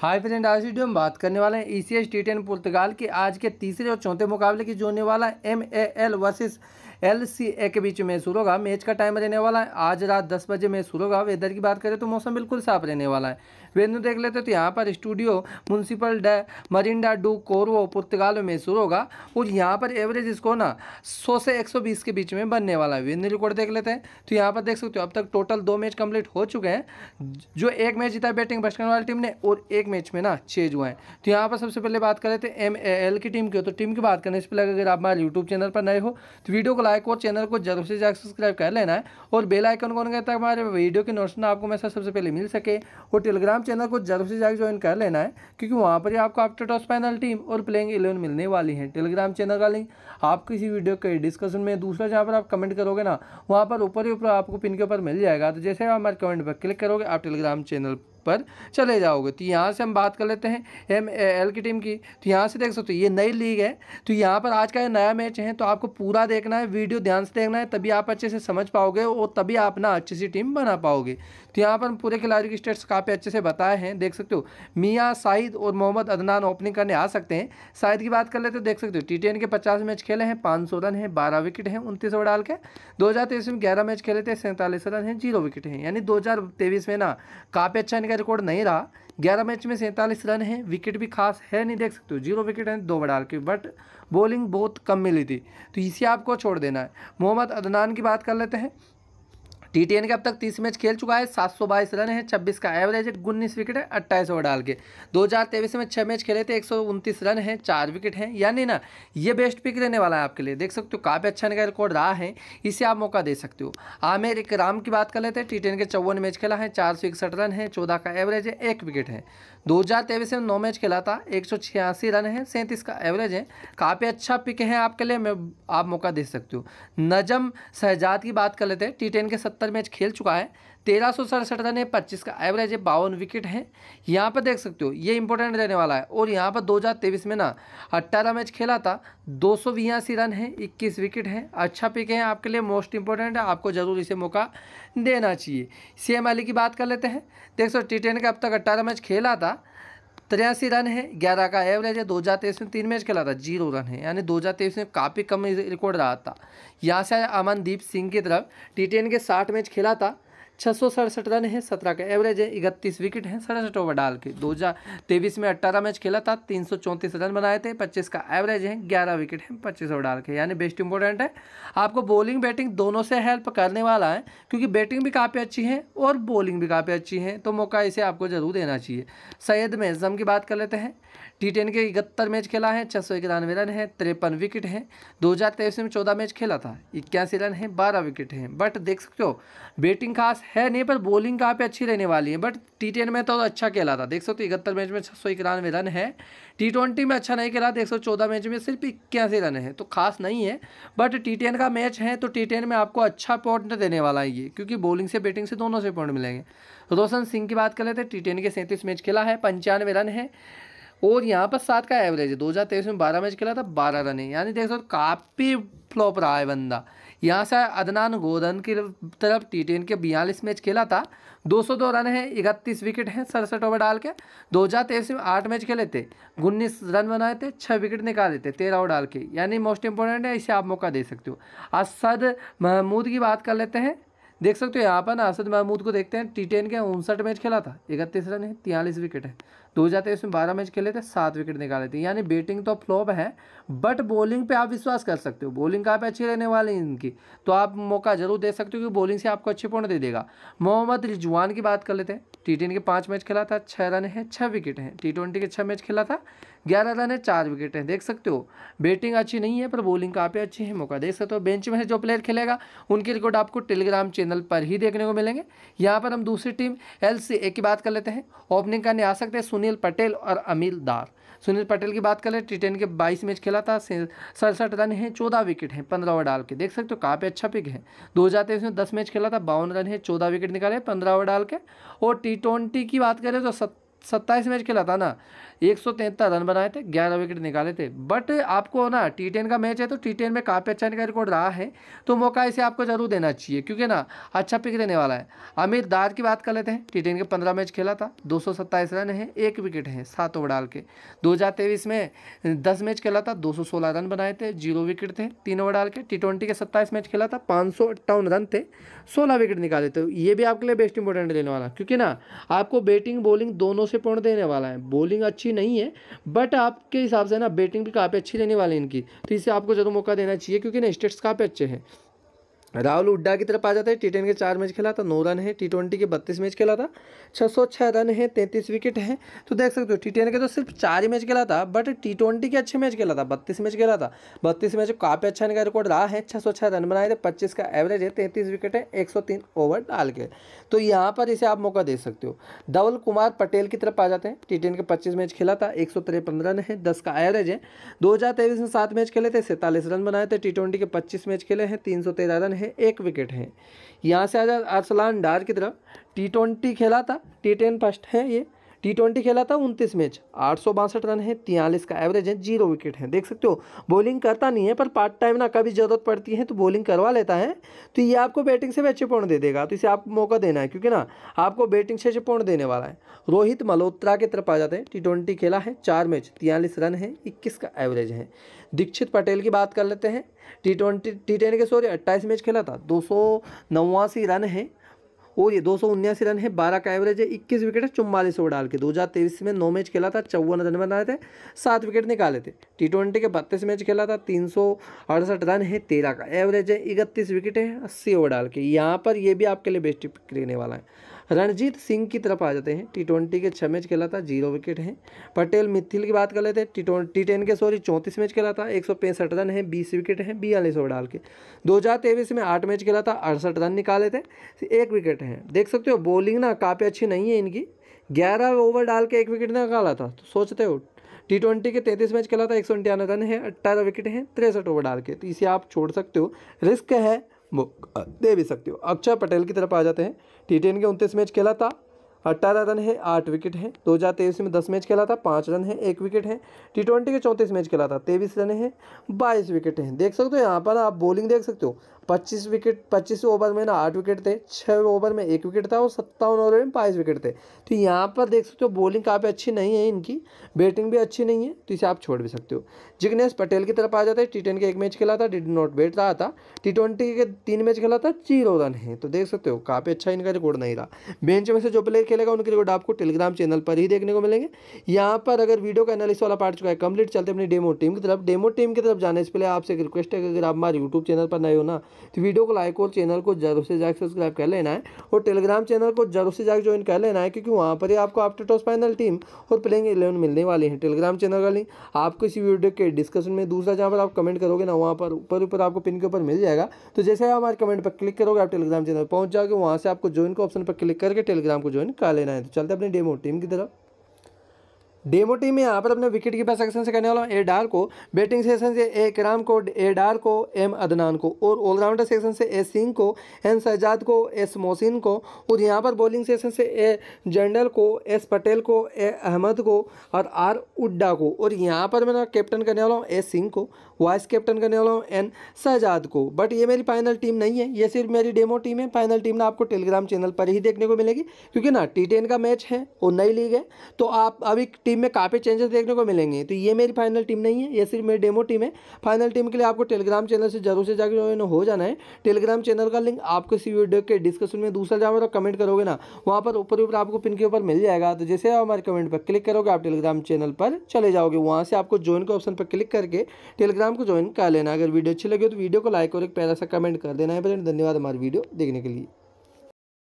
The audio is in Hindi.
हाई फ्रेंड आज वीडियो में बात करने वाले हैं E C S T ten पुर्तगाल के आज के तीसरे और चौथे मुकाबले की जो होने वाला M A L versus L C A के बीच में शुरू होगा मैच का टाइम रहने वाला है आज रात दस बजे में शुरू होगा वेदर की बात करें तो मौसम बिल्कुल साफ रहने वाला है वेन्यू देख लेते तो यहाँ पर स्टूडियो म्यूनसिपल डे मरिंडा डू कोरवो पुर्तगाल में शुरू होगा और यहाँ पर एवरेज इसको ना सौ से एक सौ बीस के बीच में बनने वाला है वेन्यू रिकॉर्ड देख लेते हैं तो यहाँ पर देख सकते हो अब तक टोटल दो मैच कंप्लीट हो चुके हैं जो एक मैच जीता है बैटिंग फर्स्ट करने वाली टीम ने और एक मैच में ना चेंज हुआ है तो यहाँ पर सबसे पहले बात करें तो एम की टीम की हो तो टीम की बात करने से पहले अगर आप हमारे यूट्यूब चैनल पर नए हो तो वीडियो को लाइक लाइक और चैनल को जरूर से जाकर सब्सक्राइब कर लेना है और बेल आइकन को कहता है हमारे वीडियो की नोटिफिकेशन आपको मैसेज सबसे पहले मिल सके और टेलीग्राम चैनल को जरूर से जाकर ज्वाइन कर लेना है क्योंकि वहाँ पर ही आपको आफ्टर टॉस फाइनल टीम और प्लेइंग इलेवन मिलने वाली है टेलीग्राम चैनल का लिंक आप किसी वीडियो के डिस्कशन में दूसरा जहाँ पर आप कमेंट करोगे ना वहाँ पर ऊपर ही ऊपर आपको पिन के ऊपर मिल जाएगा तो जैसे आप हमारे कमेंट पर क्लिक करोगे आप टेलीग्राम चैनल पर चले जाओगे तो यहाँ से हम बात कर लेते हैं एम एल की टीम की तो यहाँ से देख सकते हो ये नई लीग है तो यहाँ पर आज का नया मैच है तो आपको पूरा देखना है वीडियो ध्यान से देखना है तभी आप अच्छे से समझ पाओगे और तभी आप ना अच्छी सी टीम बना पाओगे तो यहाँ पर पूरे खिलाड़ी की स्टेट्स काफ़ी अच्छे से बताए हैं देख सकते हो मियाँ शाहिद और मोहम्मद अदनान ओपनिंग करने आ सकते हैं शाहिद की बात कर लेते हो देख सकते हो टी के पचास मैच खेले हैं पाँच रन हैं बारह विकेट हैं उनतीस ओवर डाल के दो में ग्यारह मैच खेले थे सैंतालीस रन हैं जीरो विकेट हैं यानी दो में ना काफ़ी अच्छा इनका का रिकॉर्ड नहीं रहा ग्यारह मैच में सैंतालीस रन है विकेट भी खास है नहीं देख सकते हो जीरो विकेट है दो डाल के बट बॉलिंग बहुत कम मिली थी तो इसे आपको छोड़ देना है मोहम्मद अदनान की बात कर लेते हैं टी टी एन के अब तक तीस मैच खेल चुका है सात सौ बाईस रन है छब्बीस का एवरेज है उन्नीस विकेट है अट्ठाईस ओवर डाल के दो हज़ार तेईस में छः मैच खेले थे एक सौ उनतीस रन है चार विकेट हैं यानी ना ये बेस्ट पिक रहने वाला है आपके लिए देख सकते हो काफ़ी अच्छा इनका रिकॉर्ड रहा है इसे आप मौका दे सकते हो आमिर एक राम की बात कर लेते हैं टी टेन के चौवन मैच खेला है चार सौ इकसठ रन है चौदह का एवरेज है एक विकेट है दो हज़ार तेईस में नौ मैच खेला था एक सौ छियासी रन है सैंतीस का एवरेज है काफ़ी अच्छा पिक है आपके लिए आप मौका दे सकते हो नजम शहजाद की बात कर लेते हैं टी टेन के सत्तर सत्तर मैच खेल चुका है तेरह सौ सड़सठ रन है पच्चीस का एवरेज है बावन विकेट है यहाँ पर देख सकते हो ये इंपॉर्टेंट रहने वाला है और यहाँ पर दो हज़ार तेईस में ना अट्ठारह मैच खेला था दो सौ बयासी रन है इक्कीस विकेट है अच्छा पिक है आपके लिए मोस्ट इंपॉर्टेंट है आपको ज़रूर इसे मौका देना चाहिए सी एम अली की बात कर लेते हैं देख सो टी टेन का अब तक अट्ठारह मैच खेला था तिरासी रन है ग्यारह का एवरेज है दो हज़ार तेईस में तीन मैच खेला था जीरो रन है यानी दो हज़ार तेईस में काफ़ी कम रिकॉर्ड रहा था यहाँ से अमनदीप सिंह की तरफ टी के साठ मैच खेला था छः सौ सड़सठ रन है सत्रह का एवरेज है इकतीस विकेट हैं सड़सठ ओवर डाल के दो हज़ार तेईस में अट्ठारह मैच खेला था तीन सौ चौंतीस रन बनाए थे पच्चीस का एवरेज है ग्यारह विकेट हैं पच्चीस ओवर डाल के यानी बेस्ट इंपॉर्टेंट है आपको बॉलिंग बैटिंग दोनों से हेल्प करने वाला है क्योंकि बैटिंग भी काफ़ी अच्छी है और बॉलिंग भी काफ़ी अच्छी है तो मौका इसे आपको ज़रूर देना चाहिए सैयद में जम की बात कर लेते हैं टी टेन के इकहत्तर मैच खेला है छः सौ इक्यानवे रन है तिरपन विकेट हैं दो हज़ार तेईस में चौदह मैच खेला था इक्यासी रन है बारह विकेट हैं बट देख सकते हो बैटिंग खास है नहीं पर बॉलिंग कहाँ पे अच्छी रहने वाली है बट टी टेन में तो अच्छा खेला था देख सकते हो इकहत्तर मैच में छः सौ इक्यानवे रन है टी ट्वेंटी में अच्छा नहीं खेला एक सौ चौदह मैच में सिर्फ इक्यासी रन है तो खास नहीं है बट टी टेन का मैच है तो टी टेन में आपको अच्छा पॉइंट देने वाला है ये क्योंकि बॉलिंग से बैटिंग से दोनों से पॉइंट मिलेंगे तो रोशन सिंह की बात कर लेते हैं टी टेन के सैंतीस मैच खेला है पंचानवे रन है और यहाँ पर सात का एवरेज है दो हज़ार तेईस में बारह मैच खेला था बारह रन है यानी देख सकते काफ़ी फ्लॉप रहा है बंदा यहाँ से अदनान गोदन की तरफ टी टेन के बयालीस मैच खेला था 202 रन है इकतीस विकेट हैं सड़सठ ओवर डाल के दो हज़ार तेईस में आठ मैच खेले थे उन्नीस रन बनाए थे छः विकेट निकाले थे तेरह ओवर डाल के यानी मोस्ट इंपॉर्टेंट है इसे आप मौका दे सकते हो असद महमूद की बात कर लेते हैं देख सकते हो यहाँ पर ना असद महमूद को देखते हैं टी टेन के उनसठ मैच खेला था इकतीस रन है तियालीस विकेट है दो हज़ार तेईस में बारह मैच खेले थे सात विकेट निकाले थे यानी बैटिंग तो फ्लॉप है बट बॉलिंग पे आप विश्वास कर सकते हो बॉलिंग आप अच्छी रहने वाली है इनकी तो आप मौका जरूर दे सकते हो कि बॉलिंग से आपको अच्छे पॉइंट दे देगा मोहम्मद रिजवान की बात कर लेते हैं टी के पाँच मैच खेला था छः रन है छः विकेट हैं टी के छः मैच खेला था ग्यारह रन है चार विकेट हैं देख सकते हो बैटिंग अच्छी नहीं है पर बॉलिंग काफ़ी अच्छी है मौका देख सकते हो बेंच में जो प्लेयर खेलेगा उनकी रिकॉर्ड आपको टेलीग्राम चैनल पर ही देखने को मिलेंगे यहाँ पर हम दूसरी टीम एल की बात कर लेते हैं ओपनिंग करने आ सकते हैं सुनील पटेल और अमिल दार सुनील पटेल की बात करें टी के 22 मैच खेला था सड़सठ रन है 14 विकेट हैं 15 ओवर डाल के देख सकते हो काफ़ी अच्छा पिक है दो हज़ार तेईस में दस मैच खेला था बावन रन है 14 विकेट निकाले 15 ओवर डाल के और टी ट्वेंटी की बात करें तो सत्ताईस मैच खेला था ना एक रन बनाए थे ग्यारह विकेट निकाले थे बट आपको ना टी का मैच है तो टी में काफ़ी अच्छा इनका रिकॉर्ड रहा है तो मौका इसे आपको ज़रूर देना चाहिए क्योंकि ना अच्छा पिक देने वाला है अमित दार की बात कर लेते हैं टी के पंद्रह मैच खेला था दो रन है एक विकेट है सात ओवर डाल के दो में दस मैच खेला था दो रन बनाए थे जीरो विकेट थे तीन ओवर डाल के टी के सत्ताईस मैच खेला था पाँच रन थे सोलह विकेट निकाले थे ये भी आपके लिए बेस्ट इंपॉर्टेंट देने वाला क्योंकि ना आपको बैटिंग बॉलिंग दोनों से पॉइंट देने वाला है बॉलिंग अच्छी अच्छी नहीं है बट आपके हिसाब से ना बैटिंग भी काफ़ी अच्छी रहने वाली है इनकी तो इसे आपको ज़रूर मौका देना चाहिए क्योंकि ना स्टेट्स काफ़ी अच्छे हैं राहुल हुड्डा की तरफ आ जाते हैं टी टेन के चार मैच खेला था नौ रन है टी ट्वेंटी के बत्तीस मैच खेला था छः सौ छः रन है तैंतीस विकेट हैं तो देख सकते हो टी टेन के तो सिर्फ चार ही मैच खेला था बट टी ट्वेंटी के अच्छे मैच खेला था बत्तीस मैच खेला था बत्तीस मैच काफ़ी अच्छा इनका रिकॉर्ड रहा है छः सौ छः रन बनाए थे पच्चीस का एवरेज है तैंतीस विकेट है एक सौ तीन ओवर डाल के तो यहाँ पर इसे आप मौका दे सकते हो धवल कुमार पटेल की तरफ आ जाते हैं टी टेन के पच्चीस मैच खेला था एक सौ रन है दस का एवरेज है दो हज़ार तेईस में सात मैच खेले थे सैंतालीस रन बनाए थे टी ट्वेंटी के पच्चीस मैच खेले हैं तीन सौ तेरह रन है है एक विकेट है यहाँ से आ जाए अरसलान डार की तरफ टी ट्वेंटी खेला था टी टेन फर्स्ट है ये टी ट्वेंटी खेला था उनतीस मैच आठ रन है तियालीस का एवरेज है जीरो विकेट है देख सकते हो बॉलिंग करता नहीं है पर पार्ट टाइम ना कभी ज़रूरत पड़ती है तो बॉलिंग करवा लेता है तो ये आपको बैटिंग से भी अच्छे पॉइंट दे देगा तो इसे आपको मौका देना है क्योंकि ना आपको बैटिंग से अच्छे पॉइंट देने वाला है रोहित मल्होत्रा की तरफ आ जाते हैं टी ट्वेंटी खेला है चार मैच तियालीस रन है इक्कीस का एवरेज है दीक्षित पटेल की बात कर लेते हैं टी ट्वेंटी टी के सॉरी अट्ठाईस मैच खेला था दो रन है और ये दो रन है बारह का एवरेज है इक्कीस विकेट है चुम्बालीस ओवर डाल के दो हज़ार तेईस में नौ मैच खेला था चौवन रन बनाए थे सात विकेट निकाले थे टी ट्वेंटी के बत्तीस मैच खेला था तीन सौ अड़सठ रन है तेरह का एवरेज है इकतीस विकेट है अस्सी ओवर डाल के यहाँ पर ये भी आपके लिए बेस्ट रहने वाला है रणजीत सिंह की तरफ आ जाते हैं टी ट्वेंटी के छः मैच खेला था जीरो विकेट हैं पटेल मिथिल की बात कर लेते हैं टी टी टेन के सॉरी चौंतीस मैच खेला था एक सौ पैंसठ रन है बीस विकेट हैं बयालीस ओवर डाल के दो हज़ार तेईस में आठ मैच खेला था अड़सठ रन निकाले थे एक विकेट हैं देख सकते हो बॉलिंग ना काफ़ी अच्छी नहीं है इनकी ग्यारह ओवर डाल के एक विकेट निकाला था तो सोचते हो टी ट्वेंटी के तैंतीस मैच खेला था एक सौ रन है अट्ठारह विकेट हैं तिरसठ ओवर डाल के तो इसे आप छोड़ सकते हो रिस्क है दे भी सकते हो अक्षर पटेल की तरफ आ जाते हैं टी टेन के उनतीस मैच खेला था अट्ठारह रन है आठ विकेट है दो हज़ार तेईस में दस मैच खेला था पाँच रन है एक विकेट है टी ट्वेंटी के चौंतीस मैच खेला था तेईस रन है बाईस विकेट हैं देख सकते हो यहाँ पर आप बॉलिंग देख सकते हो पच्चीस विकेट पच्चीस ओवर में ना आठ विकेट थे छः ओवर में एक विकेट था और सत्तावन ओवर में बाईस विकेट थे तो यहाँ पर देख सकते हो बॉलिंग काफ़ी अच्छी नहीं है इनकी बैटिंग भी अच्छी नहीं है तो इसे आप छोड़ भी सकते हो जिग्नेश पटेल की तरफ आ जाते हैं टी टेन का एक मैच खेला था डिड नॉट बैट रहा था टी ट्वेंटी के तीन मैच खेला था जीरो रन है तो देख सकते हो काफ़ी अच्छा इनका रिकॉर्ड नहीं रहा बेंच में से जो प्लेयर खेलेगा उनके रिकॉर्ड आपको टेलीग्राम चैनल पर ही देखने को मिलेंगे यहाँ पर अगर वीडियो का एनालिस वाला पार्ट चुका है कंप्लीट चलते अपनी डेमो टीम की तरफ डेमो टीम की तरफ जाने से पहले आपसे एक रिक्वेस्ट है कि अगर आप हमारे यूट्यूब चैनल पर नए हो ना तो वीडियो को लाइक और चैनल को जरूर से जाकर सब्सक्राइब कर लेना है और टेलीग्राम चैनल को जरूर से जाकर ज्वाइन कर लेना है क्योंकि वहाँ पर ही आपको आफ्टर टॉस फाइनल टीम और प्लेइंग इलेवन मिलने वाली है टेलीग्राम चैनल का लिंक आपको इसी वीडियो के डिस्कशन में दूसरा जहाँ पर आप कमेंट करोगे ना वहाँ पर ऊपर ऊपर आपको पिन के ऊपर मिल जाएगा तो जैसे हमारे कमेंट पर क्लिक करोगे आप टेलीग्राम चैनल पहुँच जाओगे वहाँ से आपको ज्वाइन के ऑप्शन पर क्लिक करके टेलीग्राम को ज्वाइन कर लेना है तो चलते अपनी डेमो टीम की तरफ डेमो टीम में यहाँ पर अपने विकेट कीपर सेक्शन से करने वाला हूँ ए डार को बैटिंग सेक्शन से ए कराम को ए डार को एम अदनान को और ऑलराउंडर सेक्शन से ए सिंह को एन सजाद को एस मोहसिन को और यहाँ पर बॉलिंग सेक्शन से ए जनरल को एस पटेल को ए अहमद को और आर उड्डा को और यहाँ पर मैं कैप्टन करने वाला हूँ ए सिंह को वाइस कैप्टन करने वाला हूँ एन सजाद को बट ये मेरी फाइनल टीम नहीं है ये सिर्फ मेरी डेमो टीम है फाइनल टीम ना आपको टेलीग्राम चैनल पर ही देखने को मिलेगी क्योंकि ना टी का मैच है और नई लीग है तो आप अभी टीम टीम में काफ़ी चेंजेस देखने को मिलेंगे तो ये मेरी फाइनल टीम नहीं है ये सिर्फ मेरी डेमो टीम है फाइनल टीम के लिए आपको टेलीग्राम चैनल से जरूर से जाकर ज्वाइन हो जाना है टेलीग्राम चैनल का लिंक आपको इसी वीडियो के डिस्कशन में दूसरा जाओ तो कमेंट करोगे ना वहाँ पर ऊपर ऊपर आपको पिन के ऊपर मिल जाएगा तो जैसे आप हमारे कमेंट पर क्लिक करोगे आप टेलीग्राम चैनल पर चले जाओगे वहाँ से आपको ज्वाइन के ऑप्शन पर क्लिक करके टेलीग्राम को ज्वाइन कर लेना अगर वीडियो अच्छी लगे तो वीडियो को लाइक और एक पहला सा कमेंट कर देना है धन्यवाद हमारी वीडियो देखने के लिए